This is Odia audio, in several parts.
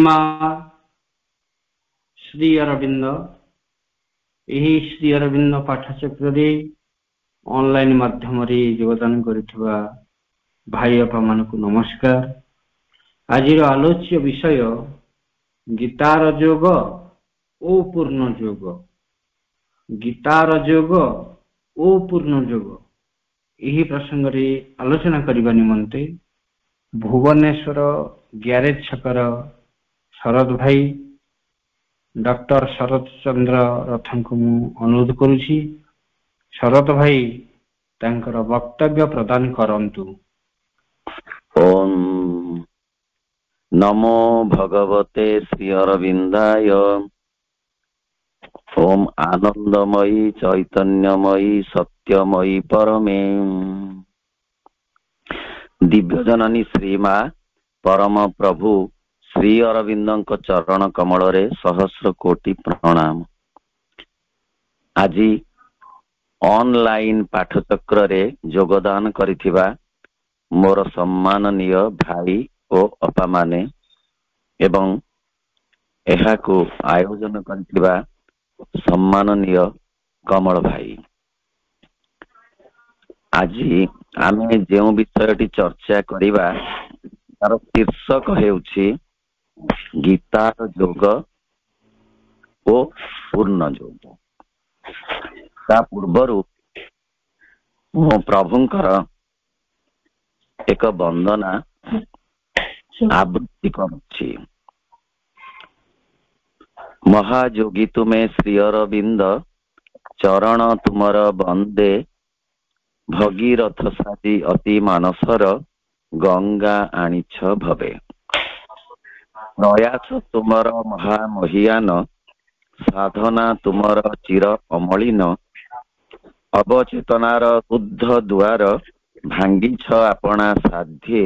ମା ଶ୍ରୀ ଅରବିନ୍ଦ ଏହି ଶ୍ରୀ ଅରବିନ୍ଦ ପାଠଚକ୍ରରେ ଅନଲାଇନ ମାଧ୍ୟମରେ ଯୋଗଦାନ କରିଥିବା ଭାଇ ବାପା ମାନଙ୍କୁ ନମସ୍କାର ଆଜିର ଆଲୋଚ୍ୟ ବିଷୟ ଗୀତାର ଯୋଗ ଓ ପୂର୍ଣ୍ଣ ଯୋଗ ଗୀତାର ଯୋଗ ଓ ପୂର୍ଣ୍ଣ ଯୋଗ ଏହି ପ୍ରସଙ୍ଗରେ ଆଲୋଚନା କରିବା ନିମନ୍ତେ ଭୁବନେଶ୍ୱର ଗ୍ୟାରେଜ ଛକର ଶରଦ ଭାଇ ଡକ୍ଟର ଶରତ ଚନ୍ଦ୍ର ରଥଙ୍କୁ ମୁଁ ଅନୁରୋଧ କରୁଛି ଶରତ ଭାଇ ତାଙ୍କର ବକ୍ତବ୍ୟ ପ୍ରଦାନ କରନ୍ତୁ ଓମ୍ ନମୋ ଭଗବତେ ଶ୍ରୀ ଅରବିନ୍ଦାୟ ଓମ୍ ଆନନ୍ଦମୟୀ ଚୈତନ୍ୟମୟୀ ସତ୍ୟମୟୀ ପରମେ ଦିବ୍ୟ ଜନନୀ ଶ୍ରୀମା ପରମ ପ୍ରଭୁ ଶ୍ରୀ ଅରବିନ୍ଦଙ୍କ ଚରଣ କମଳରେ ସହସ୍ର କୋଟି ପ୍ରଣାମ ଆଜି ଅନଲାଇନ ପାଠଚକ୍ରରେ ଯୋଗଦାନ କରିଥିବା ମୋର ସମ୍ମାନନୀୟ ଭାଇ ଓ ଅପା ମାନେ ଏବଂ ଏହାକୁ ଆୟୋଜନ କରିଥିବା ସମ୍ମାନନୀୟ କମଳ ଭାଇ ଆଜି ଆମେ ଯେଉଁ ବିଷୟଟି ଚର୍ଚ୍ଚା କରିବା ତାର ଶୀର୍ଷକ ହେଉଛି गीता योग ओ पूर्ण योग ता पूर्वरु मो एक बंदना आवृत्ति करछि महाजोगी तुमे श्री अरविंद चरण तुमर वंदे भगीरथ साधी अति मानसर गंगा आनी छ ପ୍ରୟାସ ତୁମର ମହାମହିୟାନ ସାଧନା ତୁମର ଚିର ଅମଳିନ ଅବଚେତନାର ଶୁଦ୍ଧ ଦୁଆର ଭାଙ୍ଗିଛ ଆପଣା ସାଧ୍ୟେ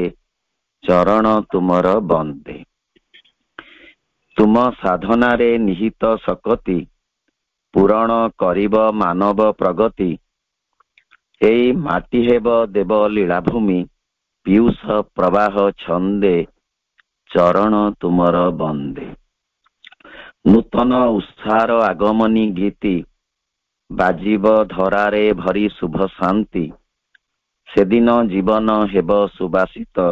ଚରଣ ତୁମର ବନ୍ଦେ ତୁମ ସାଧନାରେ ନିହିତ ଶକ୍ତି ପୂରଣ କରିବ ମାନବ ପ୍ରଗତି ଏଇ ମାଟି ହେବ ଦେବ ଲୀଳାଭୂମି ପିୟୁଷ ପ୍ରବାହ ଛନ୍ଦେ ଚରଣ ତୁମର ବନ୍ଦେ ନୂତନ ଉତ୍ସାହର ଆଗମନୀ ଗୀତି ବାଜିବ ଧରାରେ ଭରି ଶୁଭ ଶାନ୍ତି ସେଦିନ ଜୀବନ ହେବ ସୁବାସିତ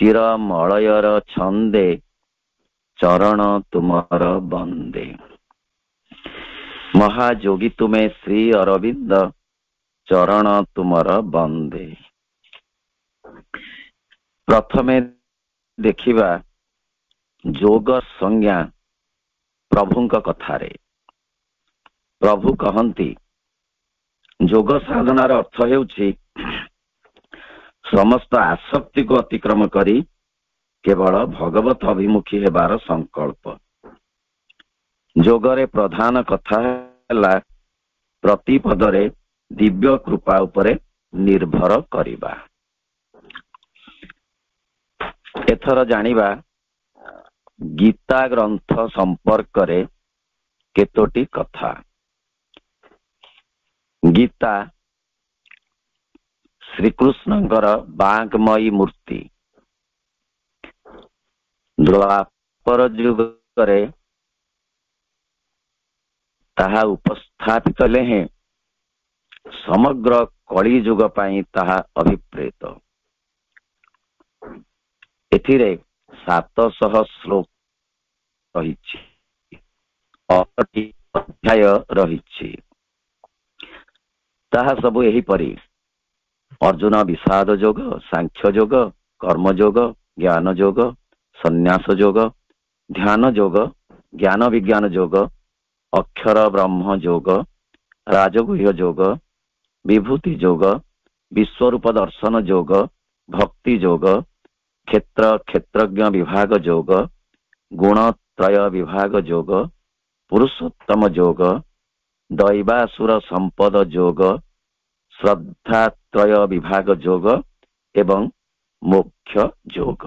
ଚିର ମଳୟର ଛନ୍ଦେ ଚରଣ ତୁମର ବନ୍ଦେ ମହାଯୋଗୀ ତୁମେ ଶ୍ରୀ ଅରବିନ୍ଦ ଚରଣ ତୁମର ବନ୍ଦେ ପ୍ରଥମେ ଦେଖିବା ଯୋଗ ସଂଜ୍ଞା ପ୍ରଭୁଙ୍କ କଥାରେ ପ୍ରଭୁ କହନ୍ତି ଯୋଗ ସାଧନାର ଅର୍ଥ ହେଉଛି ସମସ୍ତ ଆସକ୍ତିକୁ ଅତିକ୍ରମ କରି କେବଳ ଭଗବତ ଅଭିମୁଖୀ ହେବାର ସଂକଳ୍ପ ଯୋଗରେ ପ୍ରଧାନ କଥା ହେଲା ପ୍ରତିପଦରେ ଦିବ୍ୟ କୃପା ଉପରେ ନିର୍ଭର କରିବା ଏଥର ଜାଣିବା ଗୀତା ଗ୍ରନ୍ଥ ସମ୍ପର୍କରେ କେତୋଟି କଥା ଗୀତା ଶ୍ରୀକୃଷ୍ଣଙ୍କର ବାଙ୍କମୟୀ ମୂର୍ତ୍ତି ଦ୍ୱାପର ଯୁଗରେ ତାହା ଉପସ୍ଥାପିତ ହେଲେ ହିଁ ସମଗ୍ର କଳି ଯୁଗ ପାଇଁ ତାହା ଅଭିପ୍ରେତ ଏଥିରେ ସାତଶହ ଶ୍ଲୋକ ରହିଛି ଅଠଟି ଅଧ୍ୟାୟ ରହିଛି ତାହା ସବୁ ଏହିପରି ଅର୍ଜୁନ ବିଷାଦ ଯୋଗ ସାଂଖ୍ୟ ଯୋଗ କର୍ମଯୋଗ ଜ୍ଞାନ ଯୋଗ ସନ୍ନ୍ୟାସ ଯୋଗ ଧ୍ୟାନ ଯୋଗ ଜ୍ଞାନ ବିଜ୍ଞାନ ଯୋଗ ଅକ୍ଷର ବ୍ରହ୍ମ ଯୋଗ ରାଜଗୃହ ଯୋଗ ବିଭୂତି ଯୋଗ ବିଶ୍ୱରୂପ ଦର୍ଶନ ଯୋଗ ଭକ୍ତି ଯୋଗ ক্ষেত্র ক্ষেত্রজ্ঞ বিভাগ যোগ গুণত্রয় বিভাগ যোগ পুরুষোত্তম যোগ দৈবাসুর সম্পদ যোগ শ্রদ্ধাত্রয় বিভাগ যোগ এবং মোক্ষ যোগ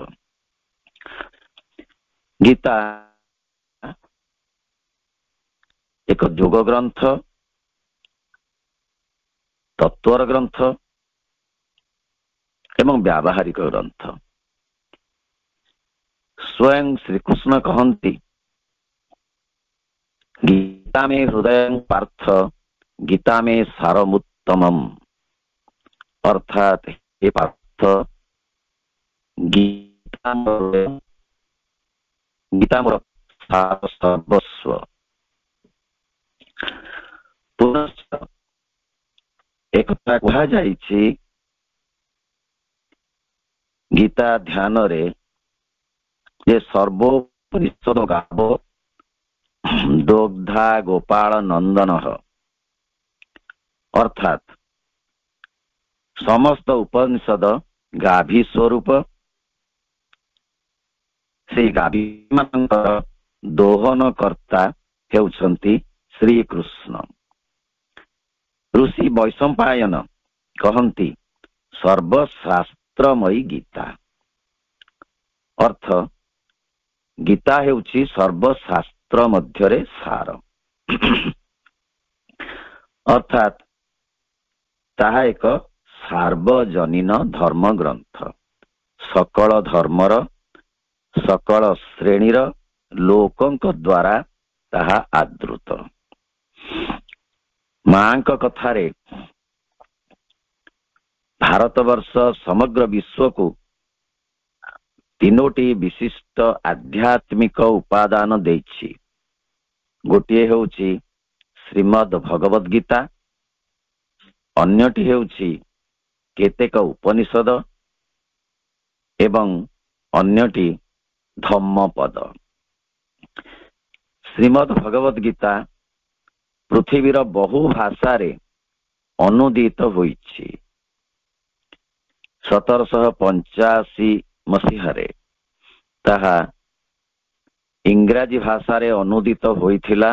গীতা ଏକ ଯୋଗ ଗ୍ରନ୍ଥ ତତ୍ତ୍ୱର ଗ୍ରନ୍ଥ ଏବଂ ବ୍ୟାବହାରିକ ଗ୍ରନ୍ଥ ସ୍ୱୟଂ ଶ୍ରୀକୃଷ୍ଣ କହନ୍ତି ଗୀତା ମେ ହୃଦୟ ପାର୍ଥ ଗୀତା ମେ ସାରମୁତ୍ତମମ୍ ଅର୍ଥାତ୍ ହେ ପାର୍ଥ ଗୀତା ଗୀତା ମୋର ସର୍ବସ୍ୱ ପୁନଶ୍ଚ ଏକଥା କୁହାଯାଇଛି ଗୀତା ଧ୍ୟାନରେ ଯେ ସର୍ବୋପରି ଗାବ ଦୋଗ୍ଧା ଗୋପାଳ ନନ୍ଦନ ଅର୍ଥାତ୍ ସମସ୍ତ ଉପନିଷଦ ଗାଭୀ ସ୍ୱରୂପ ସେଇ ଦୋହନ କର୍ତ୍ତା ହେଉଛନ୍ତି ଶ୍ରୀକୃଷ୍ଣ ଋଷି ବୈଷମ୍ପାୟନ କହନ୍ତି ସର୍ବଶାସ୍ତ୍ରମୟୀ ଗୀତା ଅର୍ଥ ଗୀତା ହେଉଛି ସର୍ବଶାସ୍ତ୍ର ମଧ୍ୟରେ ସାର ଅର୍ଥାତ୍ ତାହା ଏକ ସାର୍ବଜନୀନ ଧର୍ମ ଗ୍ରନ୍ଥ ସକଳ ଧର୍ମର ସକଳ ଶ୍ରେଣୀର ଲୋକଙ୍କ ଦ୍ୱାରା ତାହା ଆଦୃତ ମାଙ୍କ କଥାରେ ଭାରତବର୍ଷ ସମଗ୍ର ବିଶ୍ୱକୁ ତିନୋଟି ବିଶିଷ୍ଟ ଆଧ୍ୟାତ୍ମିକ ଉପାଦାନ ଦେଇଛି ଗୋଟିଏ ହେଉଛି ଶ୍ରୀମଦ ଭଗବତ ଗୀତା ଅନ୍ୟଟି ହେଉଛି କେତେକ ଉପନିଷଦ ଏବଂ ଅନ୍ୟଟି ପଦ ଶ୍ରୀମଦ ଭଗବତ ଗୀତା ପୃଥିବୀର ବହୁ ଭାଷାରେ ଅନୁଦିତ ହୋଇଛି ସତରଶହ ପଞ୍ଚାଅଶୀ ମସିହାରେ ତାହା ଇଂରାଜୀ ଭାଷାରେ ଅନୁଦିତ ହୋଇଥିଲା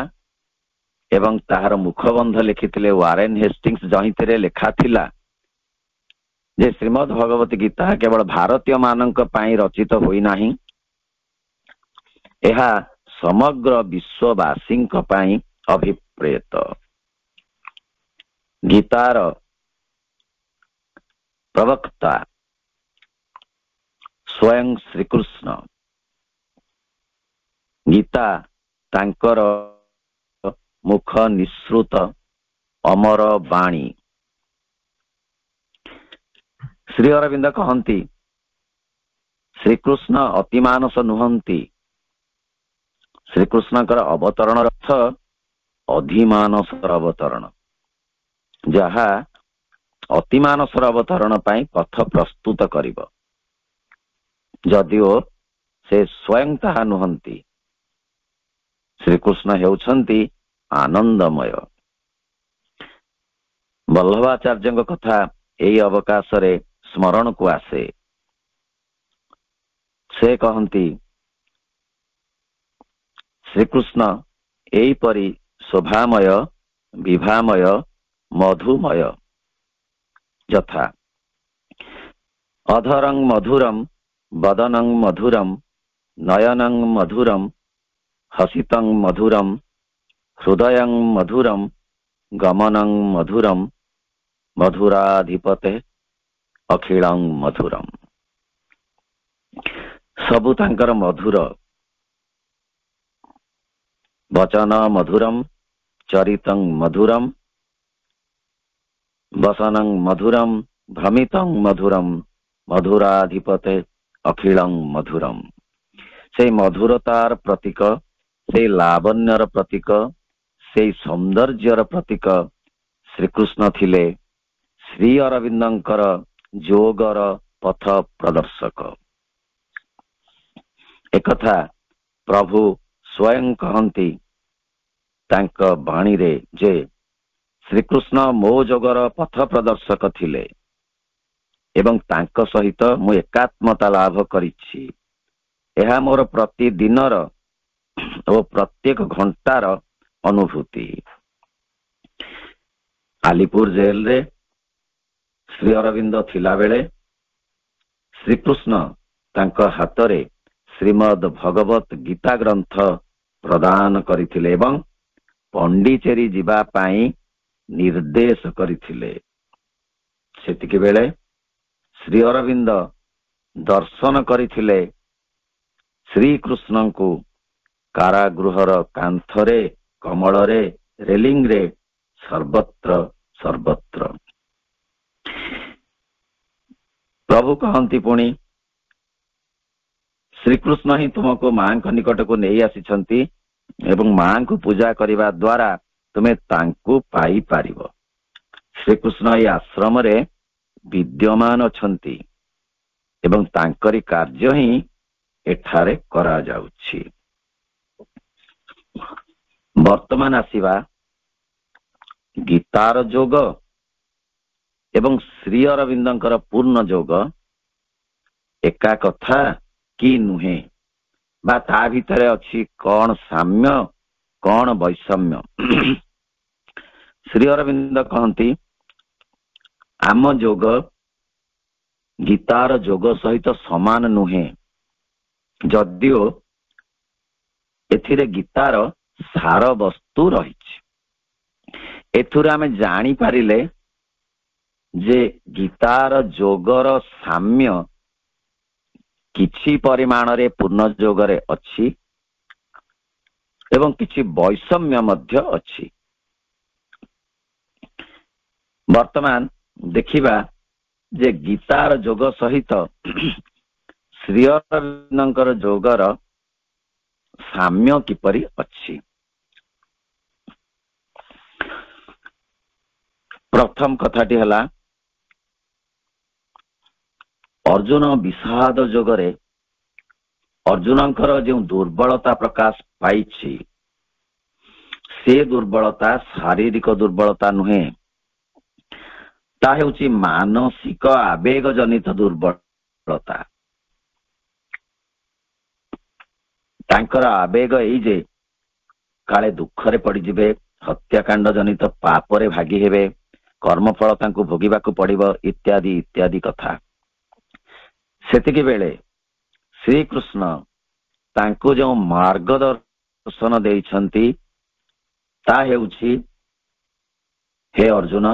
ଏବଂ ତାହାର ମୁଖବନ୍ଧ ଲେଖିଥିଲେ ୱାରେନ୍ ହେଷ୍ଟିଙ୍ଗସ୍ ଜହିଁତିରେ ଲେଖାଥିଲା ଯେ ଶ୍ରୀମଦ୍ ଭଗବତ ଗୀତା କେବଳ ଭାରତୀୟ ମାନଙ୍କ ପାଇଁ ରଚିତ ହୋଇନାହିଁ ଏହା ସମଗ୍ର ବିଶ୍ୱବାସୀଙ୍କ ପାଇଁ ଅଭିପ୍ରେତ ଗୀତାର ପ୍ରବକ୍ତା ସ୍ୱୟଂ ଶ୍ରୀକୃଷ୍ଣ ଗୀତା ତାଙ୍କର ମୁଖ ନିଃସୃତ ଅମର ବାଣୀ ଶ୍ରୀ ଅରବିନ୍ଦ କହନ୍ତି ଶ୍ରୀକୃଷ୍ଣ ଅତିମାନସ ନୁହନ୍ତି ଶ୍ରୀକୃଷ୍ଣଙ୍କର ଅବତରଣ ଅର୍ଥ ଅଧିମାନସ ଅବତରଣ ଯାହା ଅତିମାନସର ଅବତରଣ ପାଇଁ ପଥ ପ୍ରସ୍ତୁତ କରିବ ଯଦିଓ ସେ ସ୍ଵୟଂ ତାହା ନୁହନ୍ତି ଶ୍ରୀକୃଷ୍ଣ ହେଉଛନ୍ତି ଆନନ୍ଦମୟ ବଲ୍ଲଭାଚାର୍ଯ୍ୟଙ୍କ କଥା ଏହି ଅବକାଶରେ ସ୍ମରଣକୁ ଆସେ ସେ କହନ୍ତି ଶ୍ରୀକୃଷ୍ଣ ଏହିପରି ଶୋଭାମୟ ବିଭାମୟ ମଧୁମୟ ଯଥା ଅଧରଙ୍ଗ ମଧୁରମ वदनं मधुरं नयनं मधुरं हसितं मधुरं हृदयं मधुरं गमनं मधुरं मधुराधिपते अखिलं मधुरं ସବୁ ତାଙ୍କର ମଧୁର ବଚନ ମଧୁରମ୍ ଚରିତଂ ମଧୁରମ୍ ବସନଂ ମଧୁରମ୍ ଭ୍ରମିତଂ ମଧୁରମ୍ ମଧୁରାଧିପତେ ଅଖିଳଂ ମଧୁରମ ସେଇ ମଧୁରତାର ପ୍ରତୀକ ସେଇ ଲାବଣ୍ୟର ପ୍ରତୀକ ସେଇ ସୌନ୍ଦର୍ଯ୍ୟର ପ୍ରତୀକ ଶ୍ରୀକୃଷ୍ଣ ଥିଲେ ଶ୍ରୀ ଅରବିନ୍ଦଙ୍କର ଯୋଗର ପଥ ପ୍ରଦର୍ଶକ ଏକଥା ପ୍ରଭୁ ସ୍ୱୟଂ କହନ୍ତି ତାଙ୍କ ବାଣୀରେ ଯେ ଶ୍ରୀକୃଷ୍ଣ ମୋ ଯୋଗର ପଥ ପ୍ରଦର୍ଶକ ଥିଲେ ଏବଂ ତାଙ୍କ ସହିତ ମୁଁ ଏକାତ୍ମତା ଲାଭ କରିଛି ଏହା ମୋର ପ୍ରତିଦିନର ଓ ପ୍ରତ୍ୟେକ ଘଣ୍ଟାର ଅନୁଭୂତି ଆଲିପୁର ଜେଲରେ ଶ୍ରୀ ଅରବିନ୍ଦ ଥିଲାବେଳେ ଶ୍ରୀକୃଷ୍ଣ ତାଙ୍କ ହାତରେ ଶ୍ରୀମଦ ଭଗବତ ଗୀତା ଗ୍ରନ୍ଥ ପ୍ରଦାନ କରିଥିଲେ ଏବଂ ପଣ୍ଡିଚେରୀ ଯିବା ପାଇଁ ନିର୍ଦ୍ଦେଶ କରିଥିଲେ ସେତିକି ବେଳେ ଶ୍ରୀ ଅରବିନ୍ଦ ଦର୍ଶନ କରିଥିଲେ ଶ୍ରୀକୃଷ୍ଣଙ୍କୁ କାରାଗୃହର କାନ୍ଥରେ କମଳରେ ରେଲିଂରେ ସର୍ବତ୍ର ସର୍ବତ୍ର ପ୍ରଭୁ କହନ୍ତି ପୁଣି ଶ୍ରୀକୃଷ୍ଣ ହିଁ ତୁମକୁ ମାଙ୍କ ନିକଟକୁ ନେଇ ଆସିଛନ୍ତି ଏବଂ ମାଙ୍କୁ ପୂଜା କରିବା ଦ୍ୱାରା ତୁମେ ତାଙ୍କୁ ପାଇପାରିବ ଶ୍ରୀକୃଷ୍ଣ ଏଇ ଆଶ୍ରମରେ ବିଦ୍ୟମାନ ଅଛନ୍ତି ଏବଂ ତାଙ୍କରି କାର୍ଯ୍ୟ ହିଁ ଏଠାରେ କରାଯାଉଛି ବର୍ତ୍ତମାନ ଆସିବା ଗୀତାର ଯୋଗ ଏବଂ ଶ୍ରୀ ଅରବିନ୍ଦଙ୍କର ପୂର୍ଣ୍ଣ ଯୋଗ ଏକା କଥା କି ନୁହେଁ ବା ତା ଭିତରେ ଅଛି କଣ ସାମ୍ୟ କଣ ବୈଷମ୍ୟ ଶ୍ରୀ ଅରବିନ୍ଦ କହନ୍ତି ଆମ ଯୋଗ ଗୀତାର ଯୋଗ ସହିତ ସମାନ ନୁହେଁ ଯଦିଓ ଏଥିରେ ଗୀତାର ସାର ବସ୍ତୁ ରହିଛି ଏଥିରୁ ଆମେ ଜାଣିପାରିଲେ ଯେ ଗୀତାର ଯୋଗର ସାମ୍ୟ କିଛି ପରିମାଣରେ ପୂର୍ଣ୍ଣ ଯୋଗରେ ଅଛି ଏବଂ କିଛି ବୈଷମ୍ୟ ମଧ୍ୟ ଅଛି ବର୍ତ୍ତମାନ ଦେଖିବା ଯେ ଗୀତାର ଯୋଗ ସହିତ ଶ୍ରୀ ଅରବିନ୍ଦଙ୍କର ଯୋଗର ସାମ୍ୟ କିପରି ଅଛି ପ୍ରଥମ କଥାଟି ହେଲା ଅର୍ଜୁନ ବିଷାଦ ଯୋଗରେ ଅର୍ଜୁନଙ୍କର ଯେଉଁ ଦୁର୍ବଳତା ପ୍ରକାଶ ପାଇଛି ସେ ଦୁର୍ବଳତା ଶାରୀରିକ ଦୁର୍ବଳତା ନୁହେଁ ତାହା ହେଉଛି ମାନସିକ ଆବେଗ ଜନିତ ଦୁର୍ବଳତା ତାଙ୍କର ଆବେଗ ଏଇ ଯେ କାଳେ ଦୁଃଖରେ ପଡିଯିବେ ହତ୍ୟାକାଣ୍ଡ ଜନିତ ପାପରେ ଭାଗି ହେବେ କର୍ମଫଳ ତାଙ୍କୁ ଭୋଗିବାକୁ ପଡିବ ଇତ୍ୟାଦି ଇତ୍ୟାଦି କଥା ସେତିକି ବେଳେ ଶ୍ରୀକୃଷ୍ଣ ତାଙ୍କୁ ଯେଉଁ ମାର୍ଗଦର୍ଶନ ଦେଇଛନ୍ତି ତା ହେଉଛି ହେ ଅର୍ଜୁନ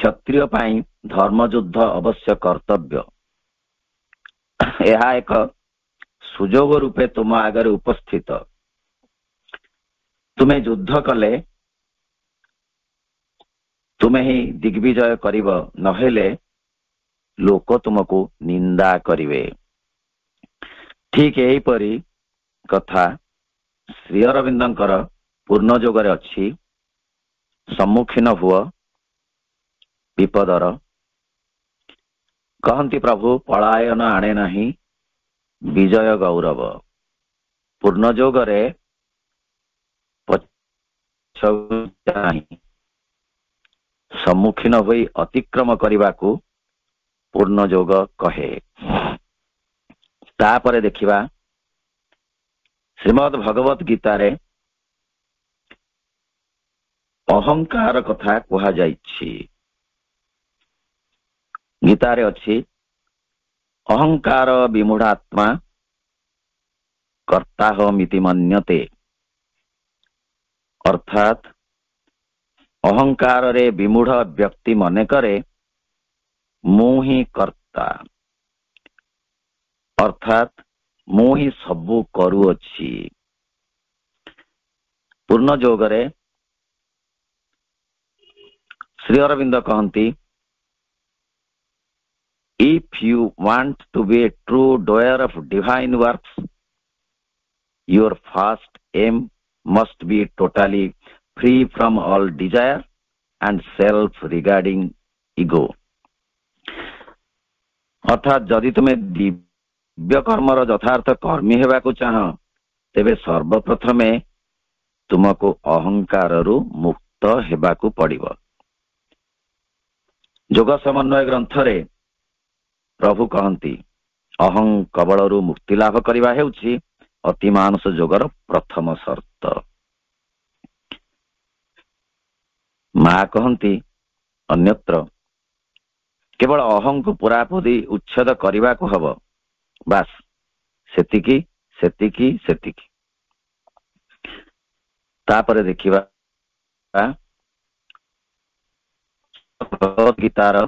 କ୍ଷତ୍ରିୟ ପାଇଁ ଧର୍ମଯୁଦ୍ଧ ଅବଶ୍ୟ କର୍ତ୍ତବ୍ୟ ଏହା ଏକ ସୁଯୋଗ ରୂପେ ତୁମ ଆଗରେ ଉପସ୍ଥିତ ତୁମେ ଯୁଦ୍ଧ କଲେ ତୁମେ ହିଁ ଦିଗ୍ବିଜୟ କରିବ ନହେଲେ ଲୋକ ତୁମକୁ ନିନ୍ଦା କରିବେ ଠିକ୍ ଏହିପରି କଥା ଶ୍ରୀ ଅରବିନ୍ଦଙ୍କର ପୂର୍ଣ୍ଣ ଯୋଗରେ ଅଛି ସମ୍ମୁଖୀନ ହୁଅ ବିପଦର କହନ୍ତି ପ୍ରଭୁ ପଳାୟନ ଆଣେ ନାହିଁ ବିଜୟ ଗୌରବ ପୂର୍ଣ୍ଣ ଯୋଗରେ ସମ୍ମୁଖୀନ ହୋଇ ଅତିକ୍ରମ କରିବାକୁ ପୂର୍ଣ୍ଣ ଯୋଗ କହେ ତାପରେ ଦେଖିବା ଶ୍ରୀମଦ ଭଗବତ ଗୀତାରେ ଅହଙ୍କାର କଥା କୁହାଯାଇଛି ଗୀତାରେ ଅଛି ଅହଙ୍କାର ବିମୁଢାତ୍ମା କର୍ତ୍ତାହମିତି ମନ୍ୟତେ ଅର୍ଥାତ୍ ଅହଙ୍କାରରେ ବିମୁଢ଼ ବ୍ୟକ୍ତି ମନେ କରେ ମୁଁ ହିଁ କର୍ତ୍ତା ଅର୍ଥାତ୍ ମୁଁ ହିଁ ସବୁ କରୁଅଛି ପୂର୍ଣ୍ଣ ଯୋଗରେ ଶ୍ରୀ ଅରବିନ୍ଦ କହନ୍ତି if you want to be a true doer of divine works your first aim must be totally free from all desire and self regarding ego अर्थात् जदि तुमे दिव्य कर्मर यथार्थ कर्मी हेबाको चाह तेबे सर्वप्रथमे तुमको अहंकारहरु मुक्त हेबाको पडिव योग समन्वय ग्रन्थरे ପ୍ରଭୁ କହନ୍ତି ଅହଂ କବଳରୁ ମୁକ୍ତି ଲାଭ କରିବା ହେଉଛି ଅତି ମାନସ ଯୋଗର ପ୍ରଥମ ସର୍ତ୍ତ ମା କହନ୍ତି ଅନ୍ୟତ୍ର କେବଳ ଅହଙ୍କୁ ପୁରାପୁରି ଉଚ୍ଛେଦ କରିବାକୁ ହବ ବାସ୍ ସେତିକି ସେତିକି ସେତିକି ତାପରେ ଦେଖିବା ଗୀତାର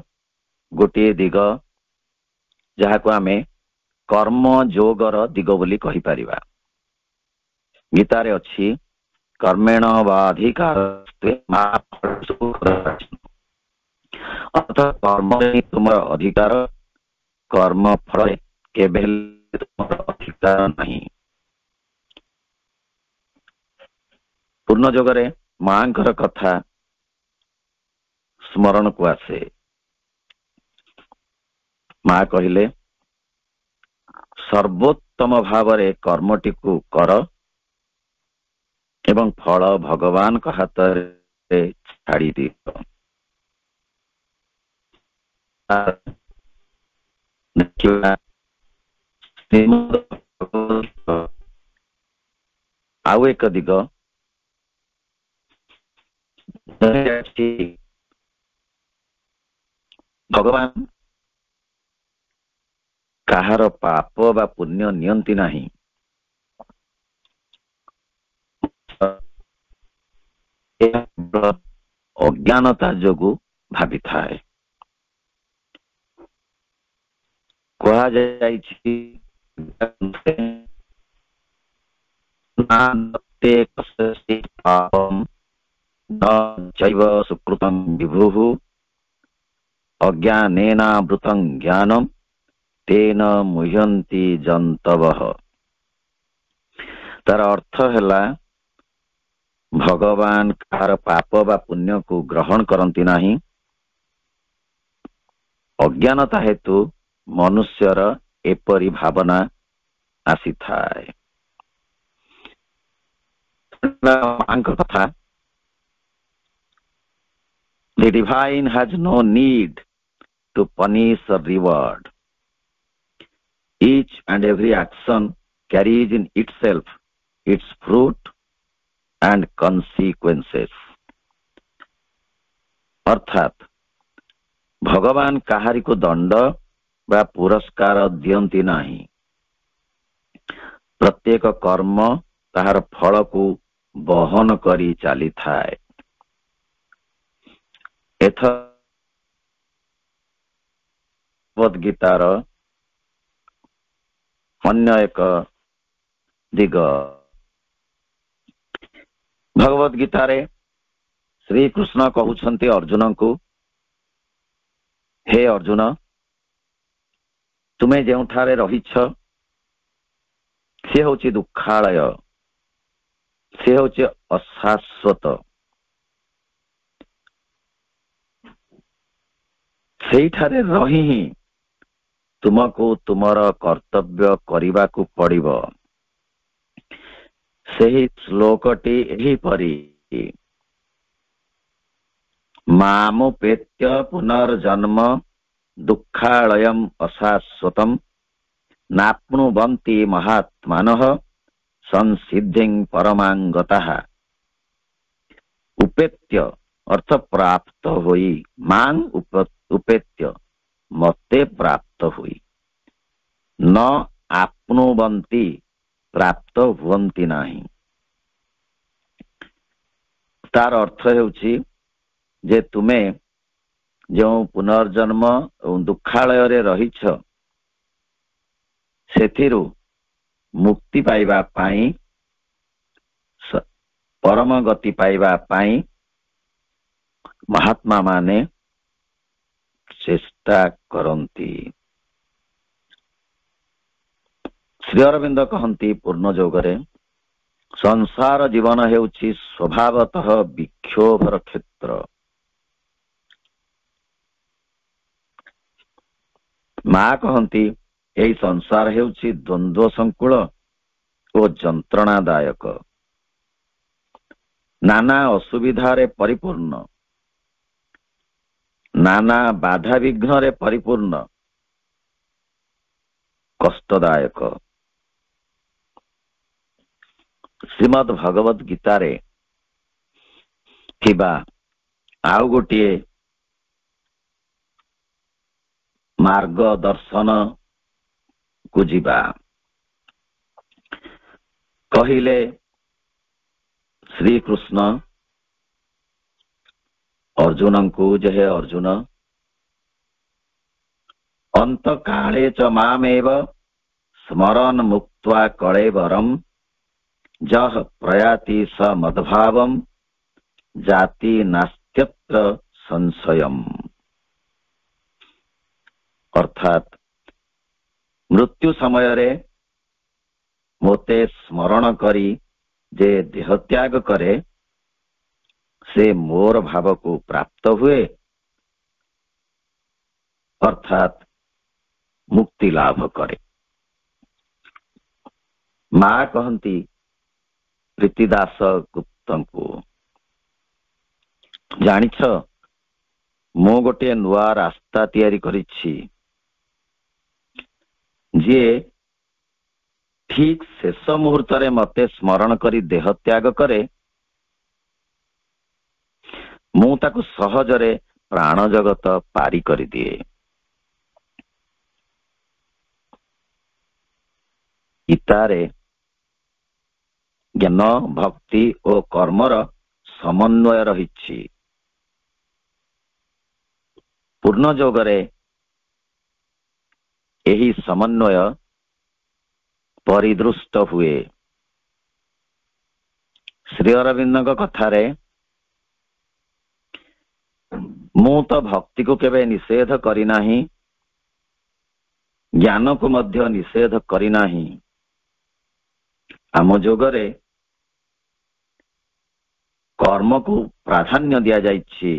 ଗୋଟିଏ ଦିଗ ଯାହାକୁ ଆମେ କର୍ମ ଯୋଗର ଦିଗ ବୋଲି କହିପାରିବା ଗୀତାରେ ଅଛି କର୍ମେଣ ବା ଅଧିକାର ଅର୍ଥ କର୍ମରେ ତୁମର ଅଧିକାର କର୍ମ ଫଳରେ କେବେ ହେଲେ ତୁମର ଅଧିକାର ନାହିଁ ପୂର୍ଣ୍ଣ ଯୋଗରେ ମାଙ୍କର କଥା ସ୍ମରଣକୁ ଆସେ ମା କହିଲେ ସର୍ବୋତ୍ତମ ଭାବରେ କର୍ମଟିକୁ କର ଏବଂ ଫଳ ଭଗବାନଙ୍କ ହାତରେ ଛାଡ଼ି ଦିଅ ଆଉ ଏକ ଦିଗ ଭଗବାନ କାହାର ପାପ ବା ପୁଣ୍ୟ ନିଅନ୍ତି ନାହିଁ ଅଜ୍ଞାନତା ଯୋଗୁଁ ଭାବିଥାଏ କୁହାଯାଇଛି ଜୈବ ସୁକୃତଂ ବିଭୁ ଅଜ୍ଞାନେନାବୃତଂ ଜ୍ଞାନମ୍ तेन मुह्यन्ति जन्तवः तार अर्थ हला ଭଗବାନ କାହାର ପାପ ବା ପୁଣ୍ୟକୁ ଗ୍ରହଣ କରନ୍ତି ନାହିଁ ଅଜ୍ଞାନତା ହେତୁ ମନୁଷ୍ୟର ଏପରି ଭାବନା ଆସିଥାଏ ମାଙ୍କ କଥା the divine has no need to punish reward each and every action carries in itself its fruit and consequences. অর্থাৎ ভগবান কাহারিকু দণ্ড বা পুরস্কার দিয়ন্তি ନାହିଁ ପ୍ରତ୍ୟେକ କର୍ମ ତାହାର ଫଳକୁ ବହନ କରି ଚାଲିଥାଏ ଏଥର गीतार अन्य एक दिग भगवद् गीतारे श्रीकृष्ण अर्जुनको हे अर्जुन तुमे जौठ रहिछ से हौ दुखालय से हौ अशाश्वत सै रही ही, तुमको तुमर कर्तव्य गरिबाको पडिब सही श्लोकटि यहीपरि मामु पेत्य पुनर्जन्म दुःखालयम् अशाश्वतम् नाप्नुवन्ति महात्मनः संसिद्धिं परमाङ्गतः उपेत्य अर्थ प्राप्त होई मां उपेत्य ମତେ ପ୍ରାପ୍ତ ହୁଇ ନ ଆପ୍ନୁବନ୍ତି ପ୍ରାପ୍ତ ହୁଅନ୍ତି ନାହିଁ ତାର ଅର୍ଥ ହେଉଛି ଯେ ତୁମେ ଯେଉଁ ପୁନର୍ଜନ୍ମ ଏବଂ ଦୁଃଖାଳୟରେ ରହିଛ ସେଥିରୁ ମୁକ୍ତି ପାଇବା ପାଇଁ ପରମ ଗତି ପାଇବା ପାଇଁ ମହାତ୍ମାମାନେ ଚେଷ୍ଟା କରନ୍ତି ଶ୍ରୀ ଅରବିନ୍ଦ କହନ୍ତି ପୂର୍ଣ୍ଣ ଯୋଗରେ ସଂସାର ଜୀବନ ହେଉଛି ସ୍ୱଭାବତଃ ବିକ୍ଷୋଭର କ୍ଷେତ୍ର ମା କହନ୍ତି ଏହି ସଂସାର ହେଉଛି ଦ୍ୱନ୍ଦ୍ୱ ସଂକୁଳ ଓ ଯନ୍ତ୍ରଣାଦାୟକ ନାନା ଅସୁବିଧାରେ ପରିପୂର୍ଣ୍ଣ ନାନା ବାଧା ବିଘ୍ନରେ ପରିପୂର୍ଣ୍ଣ କଷ୍ଟଦାୟକ ଶ୍ରୀମଦ ଭଗବତ ଗୀତାରେ ଥିବା ଆଉ ଗୋଟିଏ ମାର୍ଗ ଦର୍ଶନ କୁ ଯିବା କହିଲେ ଶ୍ରୀକୃଷ୍ଣ अर्जुन को अर्जुनङ्कूजः अर्जुन अन्तकाले च मामेव स्मरन् मुक्त्वा कळेवरम् जः प्रयाति स मद्भावम् जाति नास्त्यत्र संशयम् ଅର୍ଥାତ୍ ମୃତ୍ୟୁ मोते ମୋତେ ସ୍ମରଣ କରି ଯେ ଦେହତ୍ୟାଗ କରେ ସେ ମୋର ଭାବକୁ ପ୍ରାପ୍ତ ହୁଏ ଅର୍ଥାତ୍ ମୁକ୍ତି ଲାଭ କରେ ମା କହନ୍ତି ପ୍ରୀତିଦାସ ଗୁପ୍ତଙ୍କୁ ଜାଣିଛ ମୁଁ ଗୋଟିଏ ନୂଆ ରାସ୍ତା ତିଆରି କରିଛି ଯିଏ ଠିକ ଶେଷ ମୁହୂର୍ତ୍ତରେ ମତେ ସ୍ମରଣ କରି ଦେହ ତ୍ୟାଗ କରେ ମୁଁ ତାକୁ ସହଜରେ ପ୍ରାଣ ଜଗତ ପାରି କରିଦିଏ ଗୀତାରେ ଜ୍ଞାନ ଭକ୍ତି ଓ କର୍ମର ସମନ୍ୱୟ ରହିଛି ପୂର୍ଣ୍ଣ ଯୋଗରେ ଏହି ସମନ୍ୱୟ ପରିଦୃଷ୍ଟ ହୁଏ ଶ୍ରୀ ଅରବିନ୍ଦଙ୍କ କଥାରେ ମୁଁ ତ ଭକ୍ତିକୁ କେବେ ନିଷେଧ କରିନାହିଁ ଜ୍ଞାନକୁ ମଧ୍ୟ ନିଷେଧ କରିନାହିଁ ଆମ ଯୁଗରେ କର୍ମକୁ ପ୍ରାଧାନ୍ୟ ଦିଆଯାଇଛି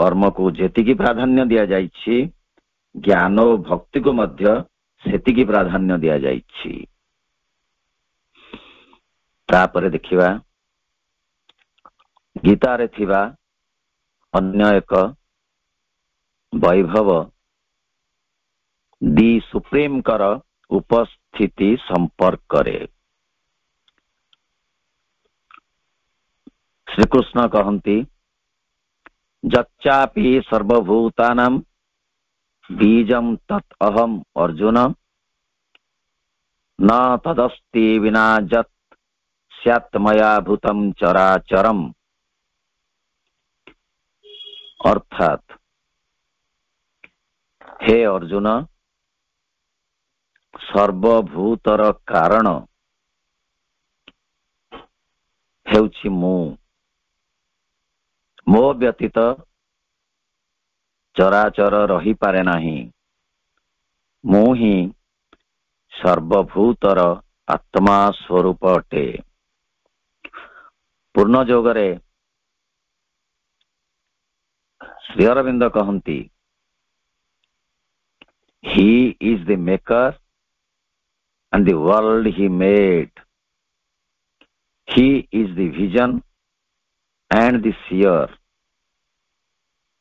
କର୍ମକୁ ଯେତିକି ପ୍ରାଧାନ୍ୟ ଦିଆଯାଇଛି ଜ୍ଞାନ ଓ ଭକ୍ତିକୁ ମଧ୍ୟ ସେତିକି ପ୍ରାଧାନ୍ୟ ଦିଆଯାଇଛି ତାପରେ ଦେଖିବା ଗୀତାରେ ଥିବା अन्याय का वैभव दि सुप्रीम कर उपस्थिति संपर्क करे श्रीकृष्ण कहती जच्चापि सर्वभूतानां बीजं तत् अहम् अर्जुन न तदस्ति विना जत् स्यात् मया भूतं चराचरम् ଅର୍ଥାତ୍ ହେ ଅର୍ଜୁନ ସର୍ବଭୂତର କାରଣ ହେଉଛି ମୁଁ ମୋ ବ୍ୟତୀତ ଚରାଚର ରହିପାରେ ନାହିଁ ମୁଁ ହିଁ ସର୍ବଭୂତର ଆତ୍ମା ସ୍ୱରୂପ ଅଟେ ପୂର୍ଣ୍ଣ ଯୋଗରେ Sri Aurobindo Kahanti, he is the maker and the world he made. He is the vision and the seer.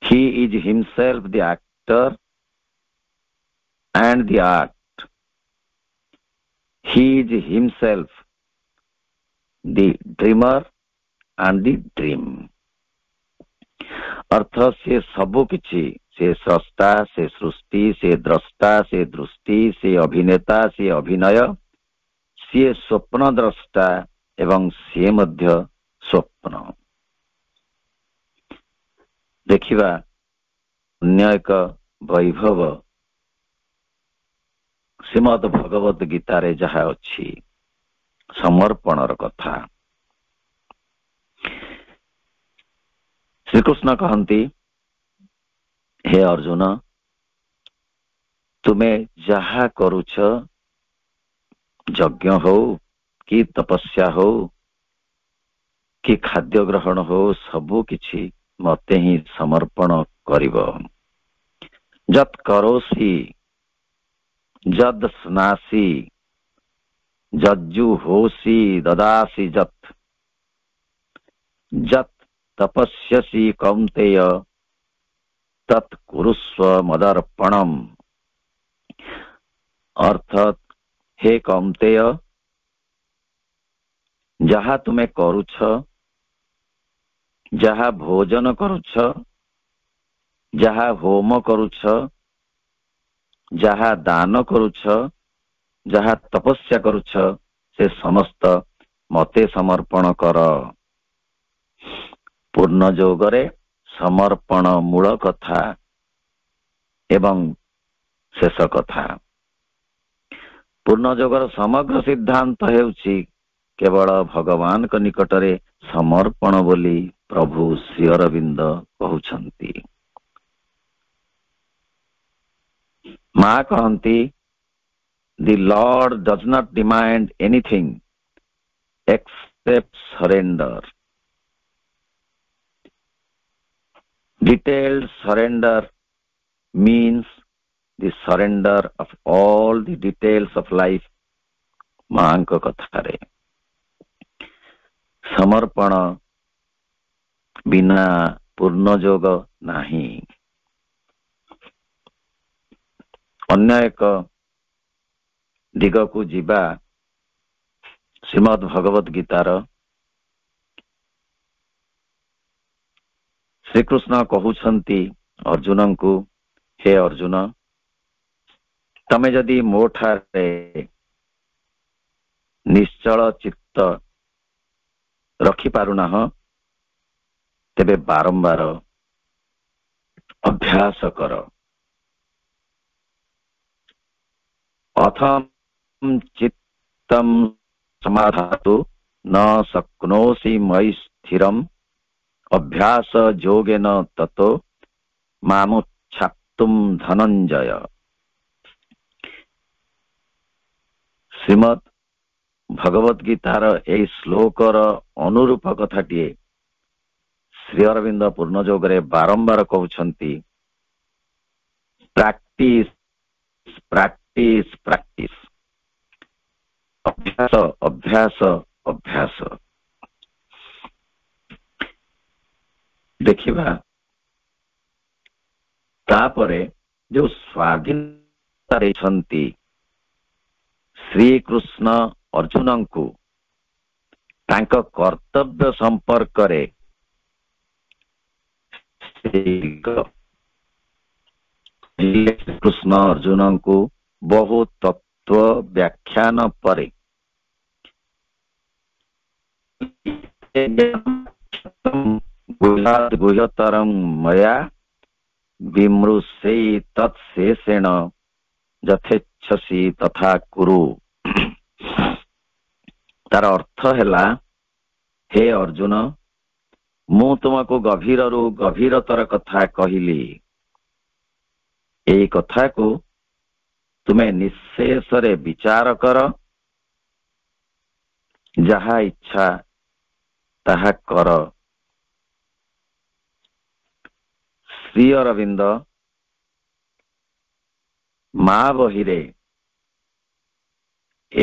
He is himself the actor and the art. He is himself the dreamer and the dream. ଅର୍ଥ ସେ ସବୁ କିଛି ସେ ସ୍ରଷ୍ଟା ସେ ସୃଷ୍ଟି ସେ ଦ୍ରଷ୍ଟା ସେ ଦୃଷ୍ଟି ସେ ଅଭିନେତା ସେ ଅଭିନୟ ସିଏ ସ୍ୱପ୍ନ ଦ୍ରଷ୍ଟା ଏବଂ ସିଏ ମଧ୍ୟ ସ୍ୱପ୍ନ ଦେଖିବା ଅନ୍ୟ ଏକ ବୈଭବ ଶ୍ରୀମଦ୍ ଭଗବତ ଗୀତାରେ ଯାହା ଅଛି ସମର୍ପଣର କଥା श्रीकृष्ण कहते हे अर्जुन तुम्हें जहा कर यज्ञ हो कि तपस्या हो कि खाद्य ग्रहण हो सब कि मत ही समर्पण कर जद स्नासी जज्जु होसी ददासी जत जत तपस्यसि कौन्तेय तत् कुरुस्व मदर्पणम् अर्थ हे कौन्तेय जहाँ तुमे करूछ जहाँ भोजन करुछ जहाँ होम करुछ जहाँ दान करू जहाँ तपस्या करुछ से समस्त मते समर्पण कर ପୂର୍ଣ୍ଣ ଯୋଗରେ ସମର୍ପଣ ମୂଳ କଥା ଏବଂ ଶେଷ କଥା ପୂର୍ଣ୍ଣ ଯୋଗର ସମଗ୍ର ସିଦ୍ଧାନ୍ତ ହେଉଛି କେବଳ ଭଗବାନଙ୍କ ନିକଟରେ ସମର୍ପଣ ବୋଲି ପ୍ରଭୁ ଶ୍ରୀ ଅରବିନ୍ଦ କହୁଛନ୍ତି ମା କହନ୍ତି the lord does not demand anything except surrender Details surrender means the surrender of all the details of life. Maanko kathare. Samarpana bina purna yoga nahi. Annyayaka digaku jiba Srimad Bhagavad Gitara Shri Krishna कहुछन्ति अर्जुनको हे अर्जुन तमे जदि मोठारे निश्चल चित्त रखिपारु नह तेबे बारम्बार अभ्यास कर अथम चित्तम समाधातु न शक्नोसि मयि स्थिरम् ଅଭ୍ୟାସ ଯୋଗେନ ତତ ମାମୁଛାପ୍ତୁମ ଧନଞ୍ଜୟ ଶ୍ରୀମଦ ଭଗବତ ଗୀତାର ଏହି ଶ୍ଲୋକର ଅନୁରୂପ କଥାଟିଏ ଶ୍ରୀ ଅରବିନ୍ଦ ପୂର୍ଣ୍ଣ ଯୋଗରେ ବାରମ୍ବାର କହୁଛନ୍ତି ପ୍ରାକ୍ଟିସ ପ୍ରାକ୍ଟିସ ପ୍ରାକ୍ଟିସ ଅଭ୍ୟାସ ଅଭ୍ୟାସ ଅଭ୍ୟାସ ଦେଖିବା ତାପରେ ଯୋଉ ସ୍ୱାଧୀନତା ଦେଇଛନ୍ତି ଶ୍ରୀକୃଷ୍ଣ ଅର୍ଜୁନଙ୍କୁ ତାଙ୍କ କର୍ତ୍ତବ୍ୟ ସମ୍ପର୍କରେ କୃଷ୍ଣ ଅର୍ଜୁନଙ୍କୁ ବହୁ ତତ୍ତ୍ୱ ବ୍ୟାଖ୍ୟାନ ପରେ गुहात् गुह्यतरम् मया विमृशै तत्शेषेण ଯଥେଚ୍ଛସି ତଥା କୁରୁ ତାର ଅର୍ଥ ହେଲା ହେ ଅର୍ଜୁନ ମୁଁ ତୁମକୁ ଗଭୀରରୁ ଗଭୀରତର କଥା କହିଲି ଏଇ କଥାକୁ ତୁମେ ନିଃଶେଷରେ ବିଚାର କର ଯାହା ଇଚ୍ଛା ତାହା କର শ্রী অরবিন্দ মা বহিরে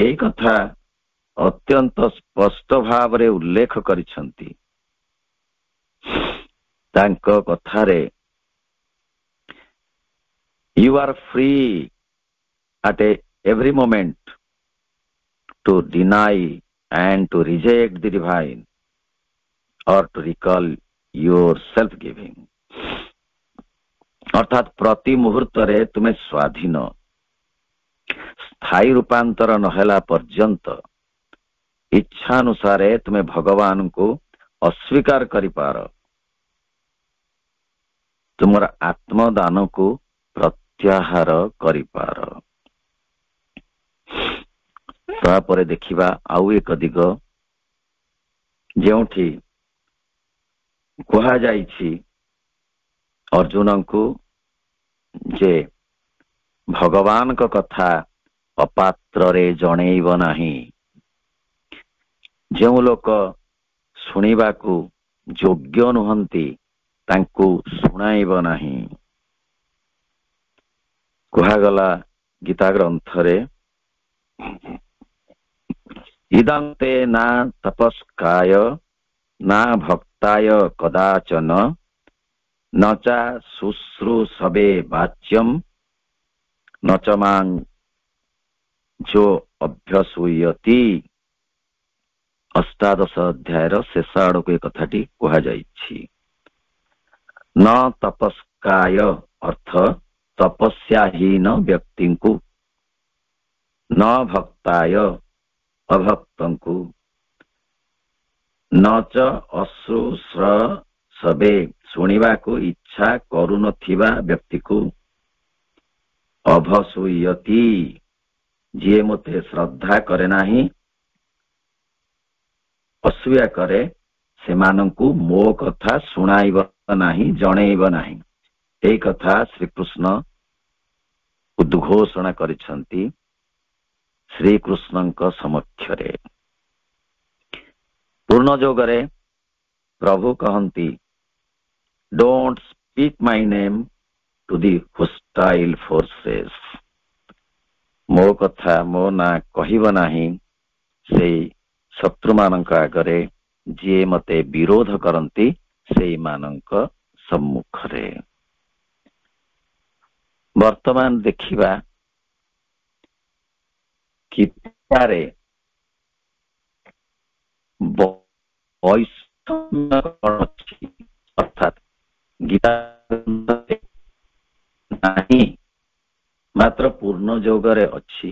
এই কথা অত্যন্ত স্পষ্ট ভাବରେ ଉଲ୍ଲେଖ କରିଛନ୍ତି ତାଙ୍କ କଥାରେ you are free at every moment to deny and to reject the divine or to recall your self-giving. अर्थात प्रति मुहुर्त स्वाधीन स्थायी रूपान्तर नहेला पर्न्त इच्छानुसे भगवान को अस्वीकार गरिपार आत्मदान को प्रत्याहार गरिपार तेखि आउँदै दिग जो को ଯେ ଭଗବାନଙ୍କ କଥା ଅପାତ୍ରରେ ଜଣେଇବ ନାହିଁ ଯେଉଁ ଲୋକ ଶୁଣିବାକୁ ଯୋଗ୍ୟ ନୁହନ୍ତି ତାଙ୍କୁ ଶୁଣାଇବ ନାହିଁ କୁହାଗଲା ଗୀତା ଗ୍ରନ୍ଥରେ ଇଦନ୍ତେ ନା ତପସ୍କାୟ ନା ଭକ୍ତାୟ କଦାଚନ नचा सुश्रु सबे बाच्यम, नचमान जो अभ्यसुयति उयति अष्टादश अध्याय र शेषणको ए कथाटि कुहा न तपस्काय अर्थ तपस्याहीन व्यक्ति को न भक्ताय अभक्तम को नच सबे सवे ଶୁଣିବାକୁ ଇଚ୍ଛା କରୁନଥିବା ବ୍ୟକ୍ତିକୁ ଅଭସୁୟତି ଯିଏ ମୋତେ ଶ୍ରଦ୍ଧା କରେ ନାହିଁ ଅସୂୟା କରେ ସେମାନଙ୍କୁ ମୋ କଥା ଶୁଣାଇବ ନାହିଁ ଜଣେଇବ ନାହିଁ ଏଇ କଥା ଶ୍ରୀକୃଷ୍ଣ ଉଦ୍ଘୋଷଣା କରିଛନ୍ତି ଶ୍ରୀକୃଷ୍ଣଙ୍କ ସମକ୍ଷରେ ପୂର୍ଣ୍ଣ ଯୋଗରେ ପ୍ରଭୁ କହନ୍ତି don't speak my name to the hostile forces ମୋ କଥା ମୋ ନାଁ କହିବ ନାହିଁ ସେଇ ଶତ୍ରୁମାନଙ୍କ ଆଗରେ ଯିଏ ମୋତେ ବିରୋଧ କରନ୍ତି ସେଇମାନଙ୍କ ସମ୍ମୁଖରେ ବର୍ତ୍ତମାନ ଦେଖିବା କିତାରେ ବୈଷମ୍ୟ କ'ଣ ଅଛି ଅର୍ଥାତ୍ ଗୀତା ନାହିଁ ମାତ୍ର ପୂର୍ଣ୍ଣ ଯୋଗରେ ଅଛି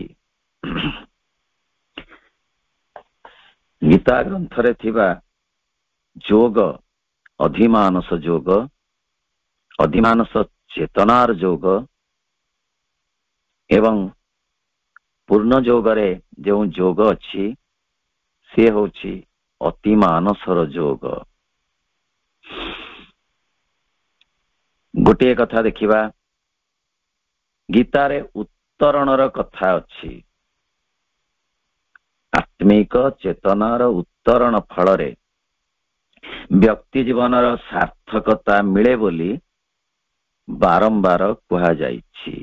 ଗୀତା ଗ୍ରନ୍ଥରେ ଥିବା ଯୋଗ ଅଧିମାନସ ଯୋଗ ଅଧିମାନସ ଚେତନାର ଯୋଗ ଏବଂ ପୂର୍ଣ୍ଣ ଯୋଗରେ ଯେଉଁ ଯୋଗ ଅଛି ସିଏ ହଉଛି ଅତିମାନସର ଯୋଗ ଗୋଟିଏ କଥା ଦେଖିବା ଗୀତାରେ ଉତ୍ତରଣର କଥା ଅଛି ଆତ୍ମିକ ଚେତନାର ଉତ୍ତରଣ ଫଳରେ ବ୍ୟକ୍ତି ଜୀବନର ସାର୍ଥକତା ମିଳେ ବୋଲି ବାରମ୍ବାର କୁହାଯାଇଛି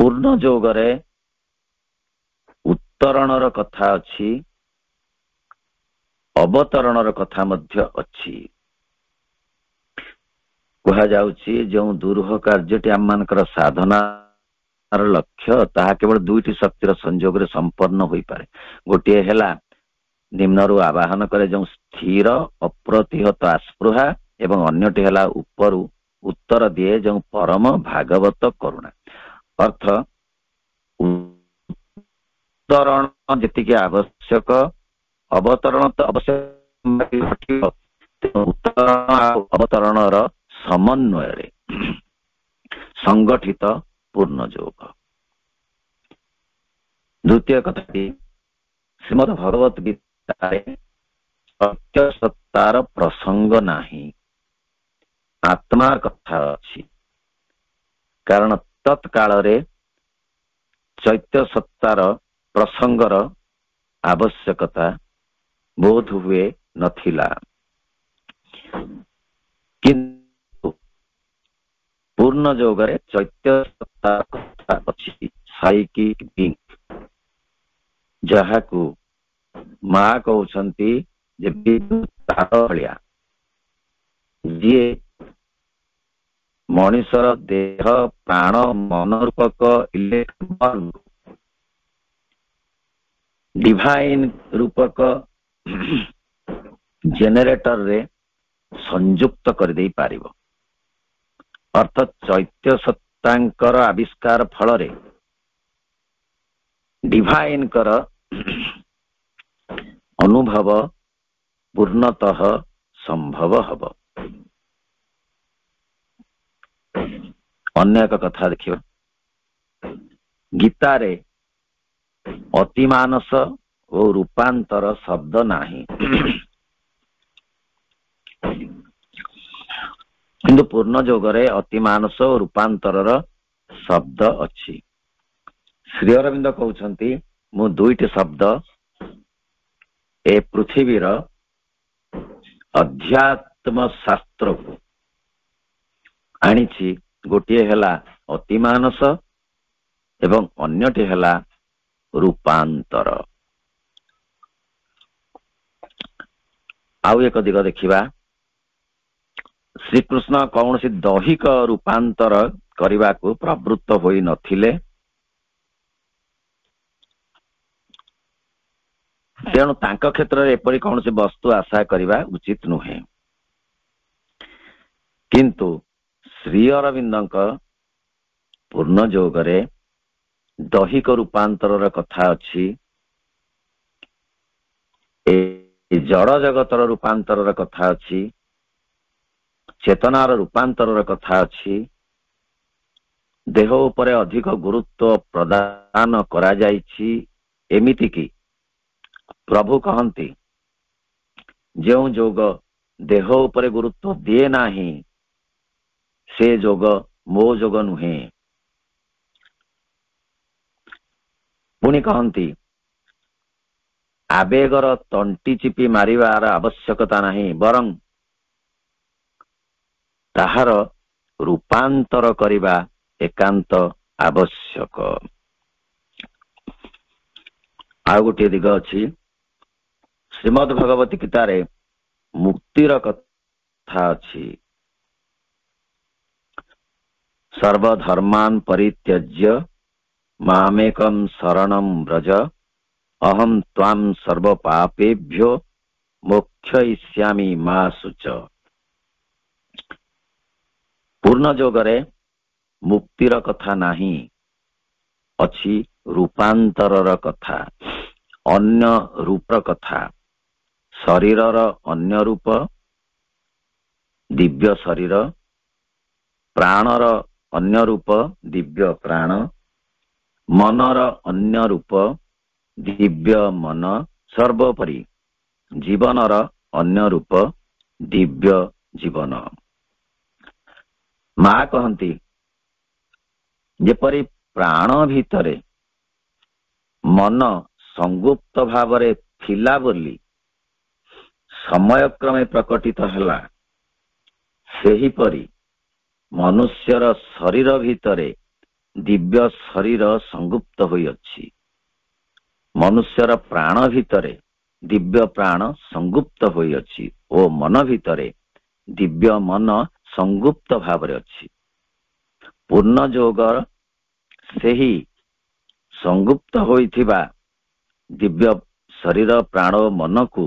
ପୂର୍ଣ୍ଣ ଯୋଗରେ ଉତ୍ତରଣର କଥା ଅଛି ଅବତରଣର କଥା ମଧ୍ୟ ଅଛି କୁହାଯାଉଛି ଯେଉଁ ଦୃଢ କାର୍ଯ୍ୟଟି ଆମ ମାନଙ୍କର ସାଧନାର ଲକ୍ଷ୍ୟ ତାହା କେବଳ ଦୁଇଟି ଶକ୍ତିର ସଂଯୋଗରେ ସମ୍ପନ୍ନ ହୋଇପାରେ ଗୋଟିଏ ହେଲା ନିମ୍ନରୁ ଆବାହନ କରେ ଯେଉଁ ସ୍ଥିର ଅପ୍ରତିହତ ଆସ୍ପୃହା ଏବଂ ଅନ୍ୟଟି ହେଲା ଉପରୁ ଉତ୍ତର ଦିଏ ଯେଉଁ ପରମ ଭାଗବତ କରୁଣା ଅର୍ଥ ଉତ୍ତରଣ ଯେତିକି ଆବଶ୍ୟକ ଅବତରଣ ତ ଅବଶ୍ୟ ତେଣୁ ଉତ୍ତରଣ ଆଉ ଅବତରଣର ସମନ୍ୱୟରେ ସଂଗଠିତ ପୂର୍ଣ୍ଣ ଯୋଗ ଦ୍ୱିତୀୟ କଥାଟି ଶ୍ରୀମଦ ଭଗବତ ଗୀତାରେ ସତ୍ୟ ସତ୍ତାର ପ୍ରସଙ୍ଗ ନାହିଁ ଆତ୍ମା କଥା ଅଛି କାରଣ ତତ୍କାଳରେ ଚୈତ୍ୟ ସତ୍ତାର ପ୍ରସଙ୍ଗର ଆବଶ୍ୟକତା ବୋଧ ହୁଏ ନଥିଲା କିନ୍ତୁ ପୂର୍ଣ୍ଣ ଯୋଗରେ ଚୈତ୍ୟ ଅଛି ଯାହାକୁ ମା କହୁଛନ୍ତି ଯେ ବିଦ୍ୟୁତ ତାର ଭଳିଆ ଯିଏ ମଣିଷର ଦେହ ପ୍ରାଣ ମନ ରୂପକ ଇଲେକ୍ଟ୍ରୋନ ଡିଭାଇନ ରୂପକ ଜେନେରେଟରରେ ସଂଯୁକ୍ତ କରିଦେଇ ପାରିବ ଅର୍ଥାତ୍ ଚୈତ୍ୟ ସତ୍ତାଙ୍କର ଆବିଷ୍କାର ଫଳରେ ଡିଭାଇନଙ୍କର ଅନୁଭବ ପୂର୍ଣ୍ଣତଃ ସମ୍ଭବ ହେବ ଅନ୍ୟ ଏକ କଥା ଦେଖିବା ଗୀତାରେ ଅତିମାନସ ଓ ରୂପାନ୍ତର ଶବ୍ଦ ନାହିଁ କିନ୍ତୁ ପୂର୍ଣ୍ଣ ଯୋଗରେ ଅତି ମାନସ ଓ ରୂପାନ୍ତରର ଶବ୍ଦ ଅଛି ଶ୍ରୀ ଅରବିନ୍ଦ କହୁଛନ୍ତି ମୁଁ ଦୁଇଟି ଶବ୍ଦ ଏ ପୃଥିବୀର ଅଧ୍ୟାତ୍ମ ଶାସ୍ତ୍ରକୁ ଆଣିଛି ଗୋଟିଏ ହେଲା ଅତି ମାନସ ଏବଂ ଅନ୍ୟଟି ହେଲା ରୂପାନ୍ତର ଆଉ ଏକ ଦିଗ ଦେଖିବା ଶ୍ରୀକୃଷ୍ଣ କୌଣସି ଦୈହିକ ରୂପାନ୍ତର କରିବାକୁ ପ୍ରବୃତ୍ତ ହୋଇନଥିଲେ ତେଣୁ ତାଙ୍କ କ୍ଷେତ୍ରରେ ଏପରି କୌଣସି ବସ୍ତୁ ଆଶା କରିବା ଉଚିତ ନୁହେଁ କିନ୍ତୁ ଶ୍ରୀ ଅରବିନ୍ଦଙ୍କ ପୂର୍ଣ୍ଣ ଯୋଗରେ ଦୈହିକ ରୂପାନ୍ତରର କଥା ଅଛି ଜଡ଼ ଜଗତର ରୂପାନ୍ତରର କଥା ଅଛି ଚେତନାର ରୂପାନ୍ତରର କଥା ଅଛି ଦେହ ଉପରେ ଅଧିକ ଗୁରୁତ୍ୱ ପ୍ରଦାନ କରାଯାଇଛି ଏମିତିକି ପ୍ରଭୁ କହନ୍ତି ଯେଉଁ ଯୋଗ ଦେହ ଉପରେ ଗୁରୁତ୍ୱ ଦିଏ ନାହିଁ ସେ ଯୋଗ ମୋ ଯୋଗ ନୁହେଁ ପୁଣି କହନ୍ତି ଆବେଗର ତଣ୍ଟି ଚିପି ମାରିବାର ଆବଶ୍ୟକତା ନାହିଁ ବରଂ ତାହାର ରୂପାନ୍ତର କରିବା ଏକାନ୍ତ ଆବଶ୍ୟକ ଆଉ ଗୋଟିଏ ଦିଗ ଅଛି ଶ୍ରୀମଦ ଭଗବତ ଗୀତାରେ ମୁକ୍ତିର କଥା ଅଛି ସର୍ବଧର୍ମାନ୍ ପରିତ୍ୟଜ୍ୟ ମାମେକମ୍ ଶରଣମ୍ ବ୍ରଜ ଅହମ୍ ତ୍ୱାମ୍ ସର୍ବ ପାପେଭ୍ୟ ମୋକ୍ଷ ଇଷ୍ୟାମି ମା ସୁଚ ପୂର୍ଣ୍ଣ ଯୋଗରେ ମୁକ୍ତିର କଥା ନାହିଁ ଅଛି ରୂପାନ୍ତରର କଥା ଅନ୍ୟ ରୂପର କଥା ଶରୀରର ଅନ୍ୟ ରୂପ ଦିବ୍ୟ ଶରୀର ପ୍ରାଣର ଅନ୍ୟ ରୂପ ଦିବ୍ୟ ପ୍ରାଣ ମନର ଅନ୍ୟ ରୂପ ଦିବ୍ୟ ମନ ସର୍ବୋପରି ଜୀବନର ଅନ୍ୟ ରୂପ ଦିବ୍ୟ ଜୀବନ ମା କହନ୍ତି ଯେପରି ପ୍ରାଣ ଭିତରେ ମନ ସଂଗୁପ୍ତ ଭାବରେ ଥିଲା ବୋଲି ସମୟକ୍ରମେ ପ୍ରକଟିତ ହେଲା ସେହିପରି ମନୁଷ୍ୟର ଶରୀର ଭିତରେ ଦିବ୍ୟ ଶରୀର ସଂଗୁପ୍ତ ହୋଇଅଛି ମନୁଷ୍ୟର ପ୍ରାଣ ଭିତରେ ଦିବ୍ୟ ପ୍ରାଣ ସଂଗୁପ୍ତ ହୋଇଅଛି ଓ ମନ ଭିତରେ ଦିବ୍ୟ ମନ ସଂଗୁପ୍ତ ଭାବରେ ଅଛି ପୂର୍ଣ୍ଣ ଯୋଗ ସେହି ସଂଗୁପ୍ତ ହୋଇଥିବା ଦିବ୍ୟ ଶରୀର ପ୍ରାଣ ମନକୁ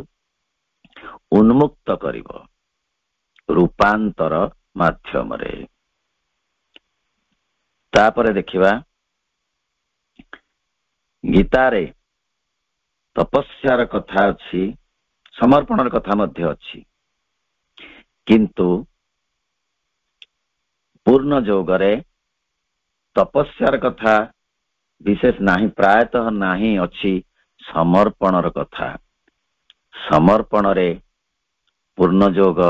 ଉନ୍ମୁକ୍ତ କରିବ ରୂପାନ୍ତର ମାଧ୍ୟମରେ ତାପରେ ଦେଖିବା ଗୀତାରେ ତପସ୍ୟାର କଥା ଅଛି ସମର୍ପଣର କଥା ମଧ୍ୟ ଅଛି କିନ୍ତୁ ପୂର୍ଣ୍ଣ ଯୋଗରେ ତପସ୍ୟାର କଥା ବିଶେଷ ନାହିଁ ପ୍ରାୟତଃ ନାହିଁ ଅଛି ସମର୍ପଣର କଥା ସମର୍ପଣରେ ପୂର୍ଣ୍ଣ ଯୋଗ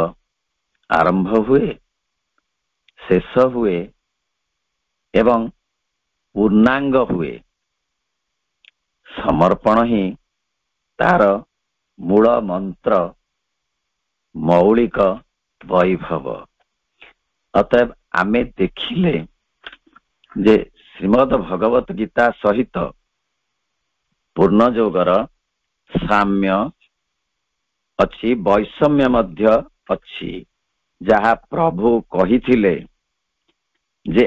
ଆରମ୍ଭ ହୁଏ ଶେଷ ହୁଏ ଏବଂ ପୂର୍ଣ୍ଣାଙ୍ଗ ହୁଏ ସମର୍ପଣ ହିଁ ତାର ମୂଳ ମନ୍ତ୍ର ମୌଳିକ ବୈଭବ ଅତଏବ ଆମେ ଦେଖିଲେ ଯେ ଶ୍ରୀମଦ ଭଗବତ ଗୀତା ସହିତ ପୂର୍ଣ୍ଣଯୋଗର ସାମ୍ୟ ଅଛି ବୈଷମ୍ୟ ମଧ୍ୟ ଅଛି ଯାହା ପ୍ରଭୁ କହିଥିଲେ ଯେ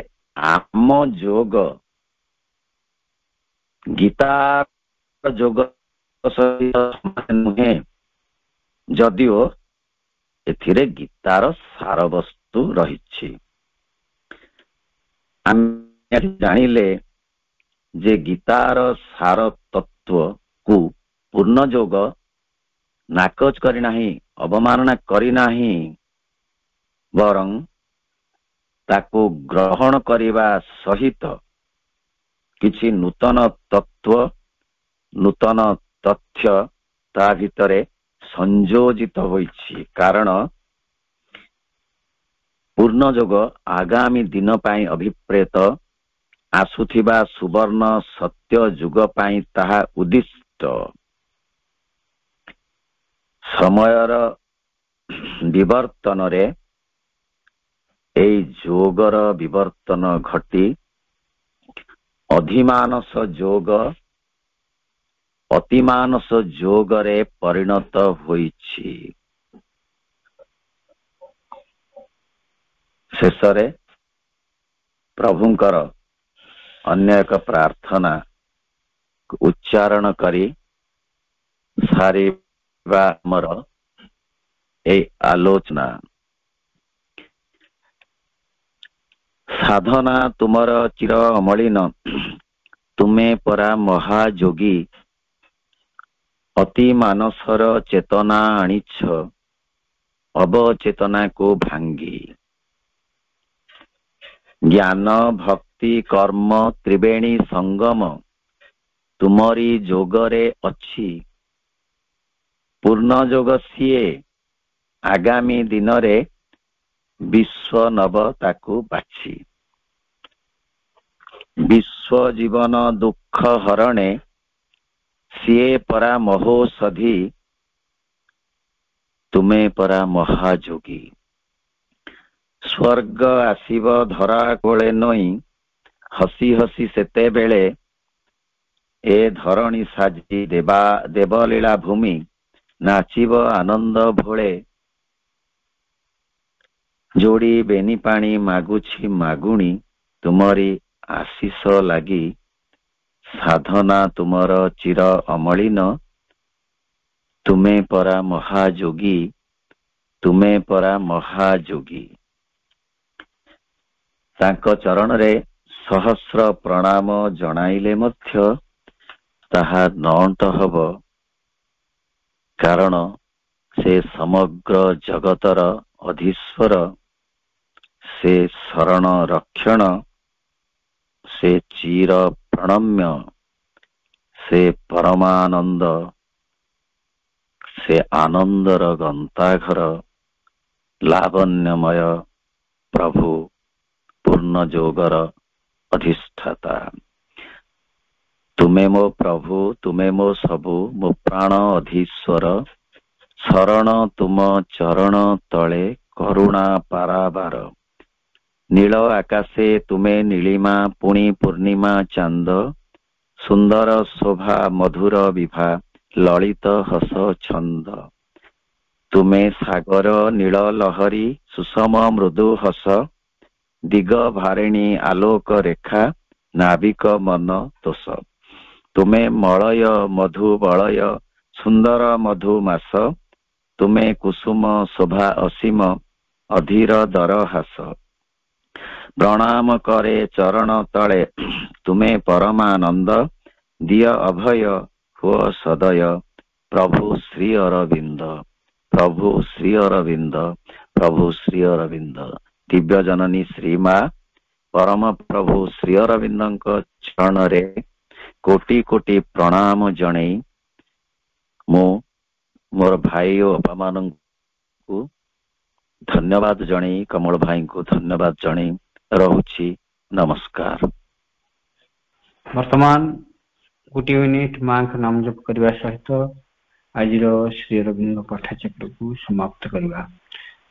ଆମ ଯୋଗ ଗୀତା ଯୋଗ ସହିତ ନୁହେଁ ଯଦିଓ ଏଥିରେ ଗୀତାର ସାରବସ୍ତୁ ରହିଛି ଆମେ ଜାଣିଲେ ଯେ ଗୀତାର ସାର ତତ୍ଵକୁ ପୂର୍ଣ୍ଣ ଯୋଗ ନାକଚ କରିନାହିଁ ଅବମାନନା କରିନାହିଁ ବରଂ ତାକୁ ଗ୍ରହଣ କରିବା ସହିତ କିଛି ନୂତନ ତତ୍ଵ ନୂତନ ତଥ୍ୟ ତା ଭିତରେ ସଂଯୋଜିତ ହୋଇଛି କାରଣ ପୂର୍ଣ୍ଣ ଯୋଗ ଆଗାମୀ ଦିନ ପାଇଁ ଅଭିପ୍ରେତ ଆସୁଥିବା ସୁବର୍ଣ୍ଣ ସତ୍ୟ ଯୁଗ ପାଇଁ ତାହା ଉଦ୍ଦିଷ୍ଟ ସମୟର ବିବର୍ତ୍ତନରେ ଏଇ ଯୋଗର ବିବର୍ତ୍ତନ ଘଟି ଅଧିମାନସ ଯୋଗ ଅତିମାନସ ଯୋଗରେ ପରିଣତ ହୋଇଛି ଶେଷରେ ପ୍ରଭୁଙ୍କର ଅନ୍ୟ ଏକ ପ୍ରାର୍ଥନା ଉଚ୍ଚାରଣ କରି ସାରିବା ଆମର ଏଇ ଆଲୋଚନା ସାଧନା ତୁମର ଚିର ଅମଳିନ ତୁମେ ପରା ମହାଯୋଗୀ ଅତି ମାନସର ଚେତନା ଆଣିଛ ଅବଚେତନାକୁ ଭାଙ୍ଗି ज्ञान भक्ति कर्म त्रिवेणी संगम तुमरी जोगरे अच्छी, पूर्ण जोग सीए आगामी दिन विश्व नव ताकु बाछी विश्व जीवन दुःख हरणे सीए परा सधी तुमे परा महाजोगी ସ୍ୱର୍ଗ ଆସିବ ଧରା କୋଳେ ନଈ ହସି ହସି ସେତେବେଳେ ଏ ଧରଣୀ ସାଜି ଦେବା ଦେବଲୀଳା ଭୂମି ନାଚିବ ଆନନ୍ଦ ଭୋଳେ ଯୋଡ଼ି ବେନି ପାଣି ମାଗୁଛି ମାଗୁଣୀ ତୁମରି ଆଶିଷ ଲାଗି ସାଧନା ତୁମର ଚିର ଅମଳିନ ତୁମେ ପରା ମହାଯୋଗୀ ତୁମେ ପରା ମହାଯୋଗୀ ତାଙ୍କ ଚରଣରେ ସହସ୍ର ପ୍ରଣାମ ଜଣାଇଲେ ମଧ୍ୟ ତାହା ନଣ୍ଟ ହେବ କାରଣ ସେ ସମଗ୍ର ଜଗତର ଅଧୀଶ୍ୱର ସେ ଶରଣ ରକ୍ଷଣ ସେ ଚିର ପ୍ରଣମ୍ୟ ସେ ପରମାନନ୍ଦ ସେ ଆନନ୍ଦର ଗନ୍ତାଘର ଲାବଣ୍ୟମୟ ପ୍ରଭୁ ପୂର୍ଣ୍ଣ ଯୋଗର ଅଧିଷ୍ଠାତା ତୁମେ ମୋ ପ୍ରଭୁ ତୁମେ ମୋ ସବୁ ମୋ ପ୍ରାଣ ଅଧୀଶ୍ୱର ଶରଣ ତୁମ ଚରଣ ତଳେ କରୁଣା ପାରାବାର ନୀଳ ଆକାଶେ ତୁମେ ନୀଳିମା ପୁଣି ପୂର୍ଣ୍ଣିମା ଚାନ୍ଦ ସୁନ୍ଦର ଶୋଭା ମଧୁର ବିଭା ଲଳିତ ହସ ଛନ୍ଦ ତୁମେ ସାଗର ନୀଳ ଲହରୀ ସୁଷମ ମୃଦୁ ହସ ଦିଗ ଭାରିଣୀ ଆଲୋକ ରେଖା ନାବିକ ମନ ତୋଷ ତୁମେ ମଳୟ ମଧୁ ବଳୟ ସୁନ୍ଦର ମଧୁ ମାସ ତୁମେ କୁସୁମ ଶୋଭା ଅସୀମ ଅଧୀର ଦର ହାସ ପ୍ରଣାମ କରେ ଚରଣ ତଳେ ତୁମେ ପରମାନନ୍ଦ ଦିଅ ଅଭୟ ହୁଅ ସଦୟ ପ୍ରଭୁ ଶ୍ରୀ ଅରବିନ୍ଦ ପ୍ରଭୁ ଶ୍ରୀ ଅରବିନ୍ଦ ପ୍ରଭୁ ଶ୍ରୀ ଅରବିନ୍ଦ ଦିବ୍ୟ ଜନନୀ ଶ୍ରୀମା ପରମ ପ୍ରଭୁ ଶ୍ରୀ ଅରବିନ୍ଦଙ୍କ ଚରଣରେ କୋଟି କୋଟି ପ୍ରଣାମ ଜଣେଇ ମୁଁ ମୋର ଭାଇ ଓ ବାପା ମାନଙ୍କୁ ଧନ୍ୟବାଦ ଜଣେଇ କମଳ ଭାଇଙ୍କୁ ଧନ୍ୟବାଦ ଜଣେଇ ରହୁଛି ନମସ୍କାର ବର୍ତ୍ତମାନ ଗୋଟିଏ ମିନିଟ୍ ମାଙ୍କ ନାମ ଜପ କରିବା ସହିତ ଆଜିର ଶ୍ରୀ ଅରବିନ୍ଦ ପଠାଚକ୍ରକୁ ସମାପ୍ତ କରିବା